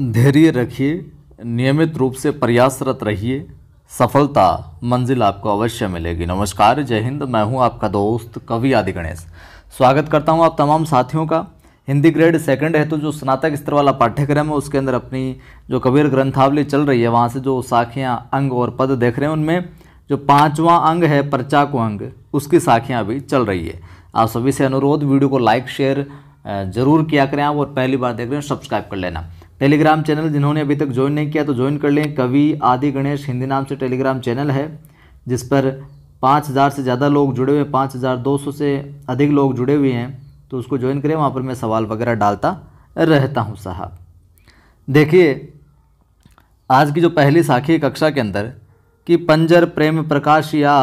धैर्य रखिए नियमित रूप से प्रयासरत रहिए सफलता मंजिल आपको अवश्य मिलेगी नमस्कार जय हिंद मैं हूं आपका दोस्त कवि आदि गणेश स्वागत करता हूं आप तमाम साथियों का हिंदी ग्रेड सेकंड है तो जो स्नातक स्तर वाला पाठ्यक्रम है उसके अंदर अपनी जो कबीर ग्रंथावली चल रही है वहाँ से जो साखियाँ अंग और पद देख रहे हैं उनमें जो पाँचवा अंग है प्रचाक अंग उसकी साखियाँ अभी चल रही है आप सभी से अनुरोध वीडियो को लाइक शेयर जरूर किया करें आप और पहली बार देख रहे हैं सब्सक्राइब कर लेना टेलीग्राम चैनल जिन्होंने अभी तक ज्वाइन नहीं किया तो ज्वाइन कर लें कवि आदि गणेश हिंदी नाम से टेलीग्राम चैनल है जिस पर पाँच हज़ार से ज़्यादा लोग जुड़े हुए हैं पाँच हज़ार दो सौ से अधिक लोग जुड़े हुए हैं तो उसको ज्वाइन करें वहाँ पर मैं सवाल वगैरह डालता रहता हूँ साहब देखिए आज की जो पहली साखी कक्षा के अंदर कि पंजर प्रेम प्रकाश या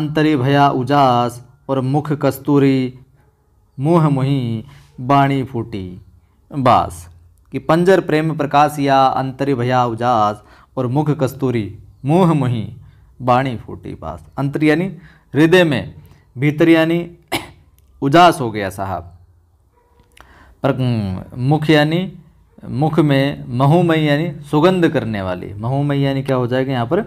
अंतरी भया उजास और मुख कस्तूरी मुँह मुही बाणी फूटी बास कि पंजर प्रेम प्रकाश या अंतरि भया उजास और मुख कस्तूरी मुँह मुही बाणी फूटी पास अंतर यानी हृदय में भीतर यानी उजास हो गया साहब पर मुख यानी मुख में महूमय यानी सुगंध करने वाली महुमयी यानी क्या हो जाएगा यहाँ पर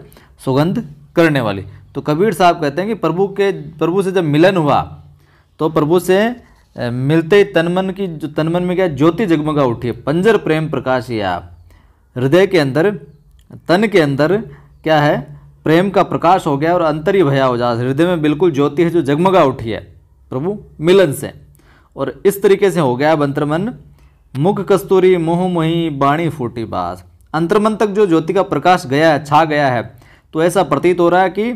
सुगंध करने वाली तो कबीर साहब कहते हैं कि प्रभु के प्रभु से जब मिलन हुआ तो प्रभु से मिलते ही तनमन की जो तनमन में क्या ज्योति जगमगा उठी है पंजर प्रेम प्रकाश ये आप हृदय के अंदर तन के अंदर क्या है प्रेम का प्रकाश हो गया और अंतर ही भया हो जा हृदय में बिल्कुल ज्योति है जो जगमगा उठी है प्रभु मिलन से और इस तरीके से हो गया अब अंतर्मन मुख कस्तूरी मुँह मुही बाणी फूटी बास अंतर्मन तक जो ज्योति का प्रकाश गया है छा गया है तो ऐसा प्रतीत हो रहा है कि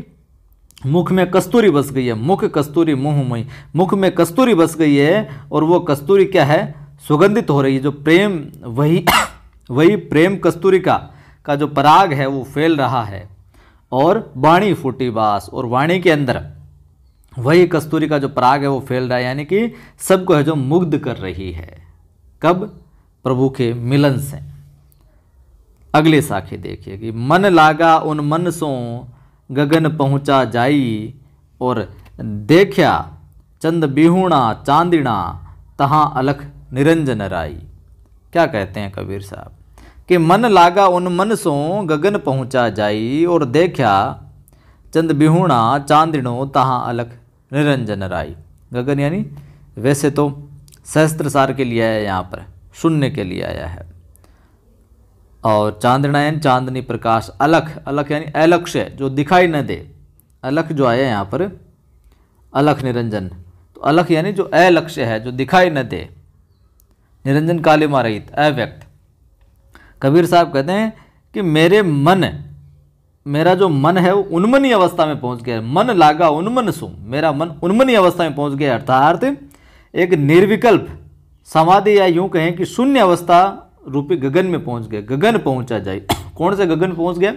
मुख में कस्तूरी बस गई है मुख कस्तूरी मुंह मुई मुख में कस्तूरी बस गई है और वो कस्तूरी क्या है सुगंधित हो रही है जो प्रेम वही वही प्रेम कस्तूरी का का जो पराग है वो फैल रहा है और वाणी फूटी बास और वाणी के अंदर वही कस्तूरी का जो पराग है वो फैल रहा है यानी कि सबको है जो मुग्ध कर रही है कब प्रभु के मिलन से अगली साखी देखिए कि मन लागा उन मन सो गगन पहुँचा जाई और देखा चंद बिहुणा चांदिणा तहाँ अलख निरंजन राई क्या कहते हैं कबीर साहब कि मन लागा उन मन सो गगन पहुँचा जाई और देखा चंद बिहुणा चांदिणो तहाँ अलख निरंजन राई गगन यानी वैसे तो सहस्त्र सार के लिए आया यहाँ पर शून्य के लिए आया है और चांद्रनयन चांदनी प्रकाश अलख अलख यानी अलक्ष्य जो दिखाई न दे अलख जो आया यहाँ पर अलख निरंजन तो अलख यानी जो अलक्ष्य है जो दिखाई न दे निरंजन काली मारित अव्यक्त कबीर साहब कहते हैं कि मेरे मन मेरा जो मन है वो उन्मनी अवस्था में पहुंच गया मन लागा उन्मन सु मेरा मन उन्मनी अवस्था में पहुंच गया अर्थात एक निर्विकल्प समाधि या यूं कहें कि शून्य अवस्था रूपी गगन में पहुंच गए गगन पहुंचा जाए कौन से गगन पहुंच गया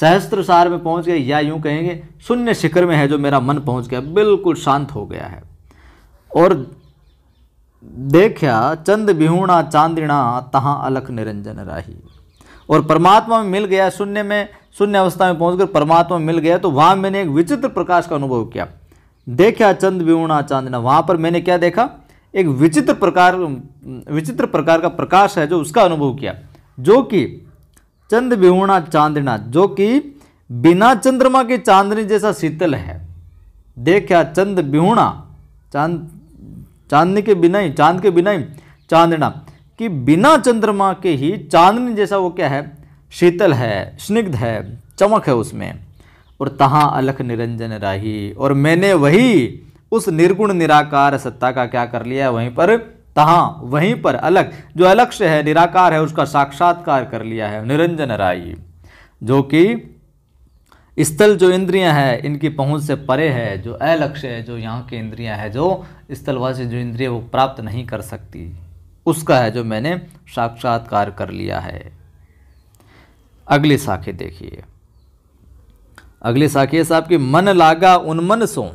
सहस्त्र सार में पहुंच गए या यूं कहेंगे शून्य शिखर में है जो मेरा मन पहुंच गया बिल्कुल शांत हो गया है और देखा चंद बिहुणा चांदिणा तहाँ अलख निरंजन राही और परमात्मा में मिल गया शून्य में शून्य अवस्था में पहुंचकर परमात्मा मिल गया तो वहां मैंने एक विचित्र प्रकाश का अनुभव किया देखा चंद बिहुणा चांदना वहां पर मैंने क्या देखा एक विचित्र प्रकार विचित्र प्रकार का प्रकाश है जो उसका अनुभव किया जो कि चंद विहुणा चांदना जो कि बिना चंद्रमा के चांदनी जैसा शीतल है देखा चंद विहुणा चांद चांदनी के बिना ही चांद के बिना ही चांदना कि बिना चंद्रमा के ही चांदनी जैसा वो क्या है शीतल है स्निग्ध है चमक है उसमें और तहाँ अलख निरंजन राही और मैंने वही उस निर्गुण निराकार सत्ता का क्या कर लिया है वहीं पर तहा वहीं पर अलग जो अलक्ष्य है निराकार है उसका साक्षात्कार कर लिया है निरंजन राय जो कि स्थल जो इंद्रियां हैं इनकी पहुंच से परे है जो अलक्ष्य है जो यहाँ की इंद्रियां हैं जो स्थलवासी जो इंद्रिय वो प्राप्त नहीं कर सकती उसका है जो मैंने साक्षात्कार कर लिया है अगली साखी देखिए अगली साखी है साहब की मन लागा उन्मन सोम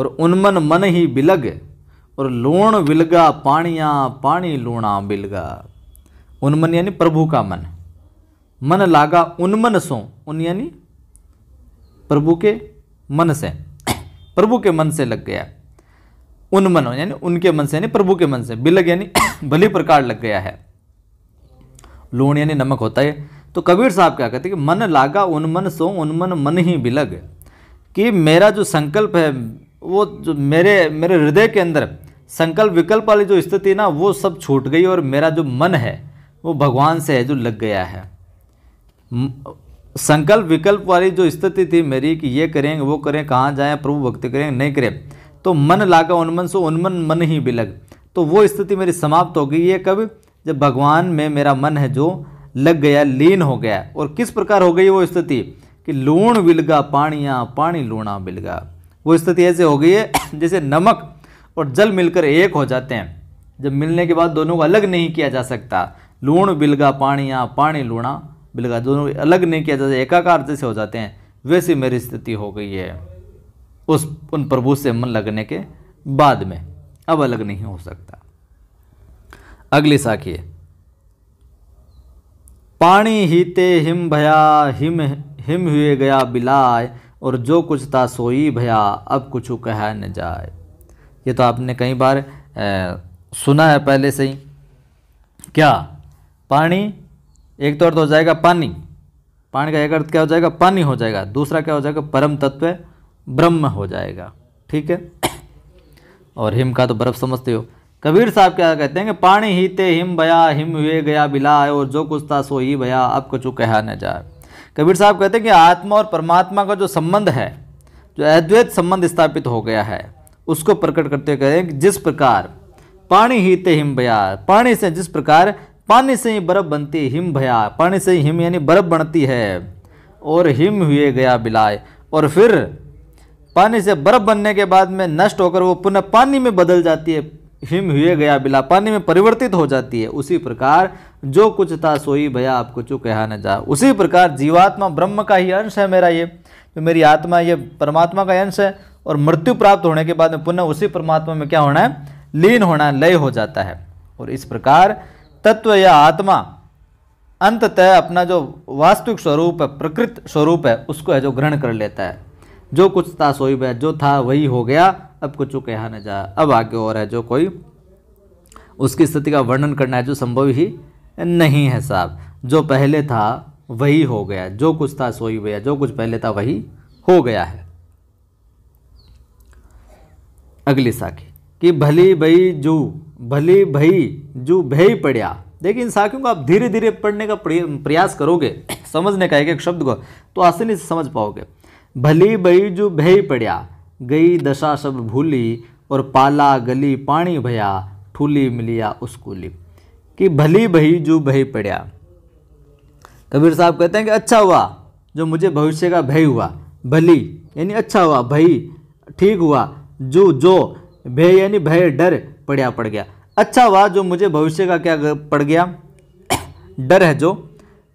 और उन्मन मन ही बिलग और लोण विलगा पाणिया पाणी लूणा बिलगा उन्मन यानी प्रभु का मन मन लागा उन्मन सो उन यानी प्रभु के मन से प्रभु के मन से लग गया उन्मन यानी उनके मन से यानी प्रभु के मन से बिलग यानी भली प्रकार लग गया है लूण यानी नमक होता है तो कबीर साहब क्या कहते हैं कि मन लागा उन्मन सो उन्मन मन ही बिलग कि मेरा जो संकल्प है वो जो मेरे मेरे हृदय के अंदर संकल्प विकल्प वाली जो स्थिति ना वो सब छूट गई और मेरा जो मन है वो भगवान से है जो लग गया है संकल्प विकल्प वाली जो स्थिति थी मेरी कि ये करेंगे वो करें कहाँ जाएं प्रभु भक्ति करें नहीं करें तो मन लागा उन्मन सो उन्मन मन ही बिलग तो वो स्थिति मेरी समाप्त हो गई ये कब जब भगवान में मेरा मन है जो लग गया लीन हो गया और किस प्रकार हो गई वो स्थिति कि लूण बिलगा पानिया पानी लूणा बिलगा वो स्थिति ऐसे हो गई है जैसे नमक और जल मिलकर एक हो जाते हैं जब मिलने के बाद दोनों को अलग नहीं किया जा सकता लूण बिलगा पानी या पानी लूणा बिलगा दोनों को अलग नहीं किया जाता एकाकार जैसे हो जाते हैं वैसी मेरी स्थिति हो गई है उस उन प्रभु से मन लगने के बाद में अब अलग नहीं हो सकता अगली साखी है पानी हीते हिम भया हिम हिम हुए गया बिलाय और जो कुछ था सोई भया अब कुछ कह न जाए ये तो आपने कई बार ए, सुना है पहले से ही क्या पानी एक तो अर्थ हो जाएगा पानी पानी का एक अर्थ क्या हो जाएगा पानी हो जाएगा दूसरा क्या हो जाएगा परम तत्व ब्रह्म हो जाएगा ठीक है और हिम का तो बर्फ समझते हो कबीर साहब क्या कहते हैं कि पानी ही ते हिम भया हिम हुए गया बिला और जो कुछ था सो ही भया अब कुछ कहा न जाए कबीर साहब कहते हैं कि आत्मा और परमात्मा का जो संबंध है जो अद्वैत संबंध स्थापित हो गया है उसको प्रकट करते हुए कि जिस प्रकार पानी ही ते हिम भया पानी से जिस प्रकार पानी से ही बर्फ़ बनती हिम भया पानी से ही हिम यानी बर्फ़ बनती है और हिम हुए गया बिलाय और फिर पानी से बर्फ़ बनने के बाद में नष्ट होकर वो पुनः पानी में बदल जाती है हिम हुए गया बिला पानी में परिवर्तित हो जाती है उसी प्रकार जो कुछ था सोई भया आपको चु कहा न जा उसी प्रकार जीवात्मा ब्रह्म का ही अंश है मेरा ये जो मेरी आत्मा ये परमात्मा का अंश है और मृत्यु प्राप्त होने के बाद में पुनः उसी परमात्मा में क्या होना है लीन होना लय हो जाता है और इस प्रकार तत्व या आत्मा अंततः अपना जो वास्तविक स्वरूप है प्रकृत स्वरूप है उसको है जो ग्रहण कर लेता है जो कुछ था सोई भया जो था वही हो गया अब कुछ कहा न जा अब आगे और है जो कोई उसकी स्थिति का वर्णन करना है जो संभव ही नहीं है साहब जो पहले था वही हो गया जो कुछ था सो ही गया जो कुछ पहले था वही हो गया है अगली साखी कि भली भई जू भली भई जू भई पड़िया देखिए इन साखियों को आप धीरे धीरे पढ़ने का प्रयास करोगे समझने का एक एक शब्द को तो आसानी से समझ पाओगे भली भई जू भई पड़िया गई दशा सब भूली और पाला गली पानी भया ठूली मिलिया उसकूली कि भली भई जो भई पड़ा कबीर साहब कहते हैं कि अच्छा हुआ जो मुझे भविष्य का भय हुआ भली यानी अच्छा हुआ भई ठीक हुआ जो जो भय यानी भय डर पड़या पड़ गया अच्छा हुआ जो मुझे भविष्य का क्या पड़ गया डर है जो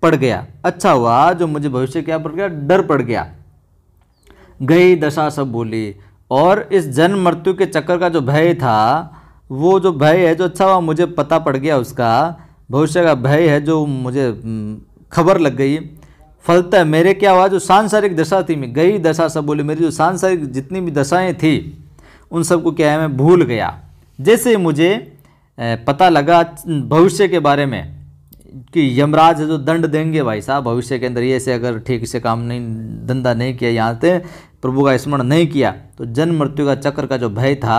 पड़ गया अच्छा हुआ जो मुझे भविष्य क्या पड़ गया डर पड़ गया गई दशा सब भूली और इस जन्म मृत्यु के चक्कर का जो भय था वो जो भय है जो अच्छा हुआ मुझे पता पड़ गया उसका भविष्य का भय है जो मुझे खबर लग गई फलता है मेरे क्या हुआ जो सांसारिक दशा थी मैं गई दशा सब बोली मेरी जो सांसारिक जितनी भी दशाएं थी उन सबको क्या है मैं भूल गया जैसे मुझे पता लगा भविष्य के बारे में कि यमराज जो दंड देंगे भाई साहब भविष्य के अंदर ये से अगर ठीक से काम नहीं धंधा नहीं किया यहाँ से प्रभु का स्मरण नहीं किया तो जन्म मृत्यु का चक्र का जो भय था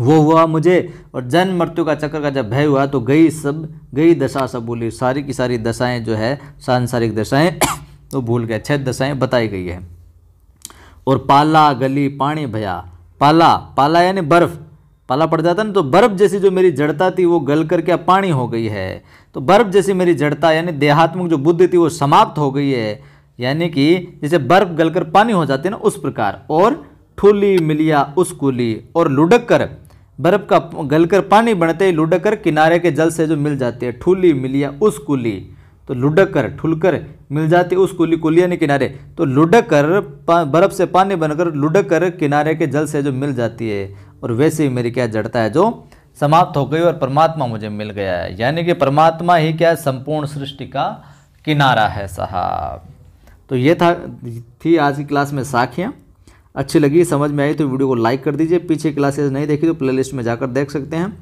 वो हुआ मुझे और जन्म मृत्यु का चक्र का जब भय हुआ तो गई सब गई दशा सब बोली सारी की सारी दशाएं जो है सांसारिक दशाएं तो भूल गए छह दशाएं बताई गई है और पाला गली पानी भया पाला पाला यानी बर्फ़ पाला पड़ जाता ना तो बर्फ़ जैसी जो मेरी जड़ता थी वो गल करके अब पानी हो गई है तो बर्फ़ जैसी मेरी जड़ता यानी देहात्मक जो बुद्धि थी वो समाप्त हो गई है यानी कि जैसे बर्फ़ गलकर पानी हो जाती है ना उस प्रकार और ठूली मिलिया उस कुली और लुढ़क कर बर्फ़ का गलकर पानी बनते ही लुढ़क कर किनारे के जल से जो मिल जाती है ठूली मिलिया उस कुली तो लुढ़क कर ठुलकर मिल जाती उस कुली कुलिया ने किनारे तो लुढ़क कर बर्फ़ से पानी बनकर लुढ़क कर किनारे के जल से जो मिल जाती है और वैसे ही मेरी क्या जड़ता है जो समाप्त हो गई और परमात्मा मुझे मिल गया है यानी कि परमात्मा ही क्या है संपूर्ण सृष्टि का किनारा है साहब तो ये था थी आज की क्लास में साखियाँ अच्छी लगी समझ में आई तो वीडियो को लाइक कर दीजिए पीछे क्लासेज नहीं देखी तो प्लेलिस्ट में जाकर देख सकते हैं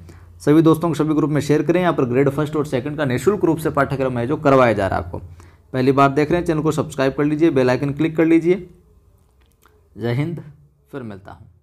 सभी दोस्तों को सभी ग्रुप में शेयर करें यहाँ पर ग्रेड फर्स्ट और सेकंड का निःशुल्क रूप से पाठ्यक्रम है जो करवाया जा रहा है आपको पहली बार देख रहे हैं चैनल को सब्सक्राइब कर लीजिए बेल आइकन क्लिक कर लीजिए जय हिंद फिर मिलता हूँ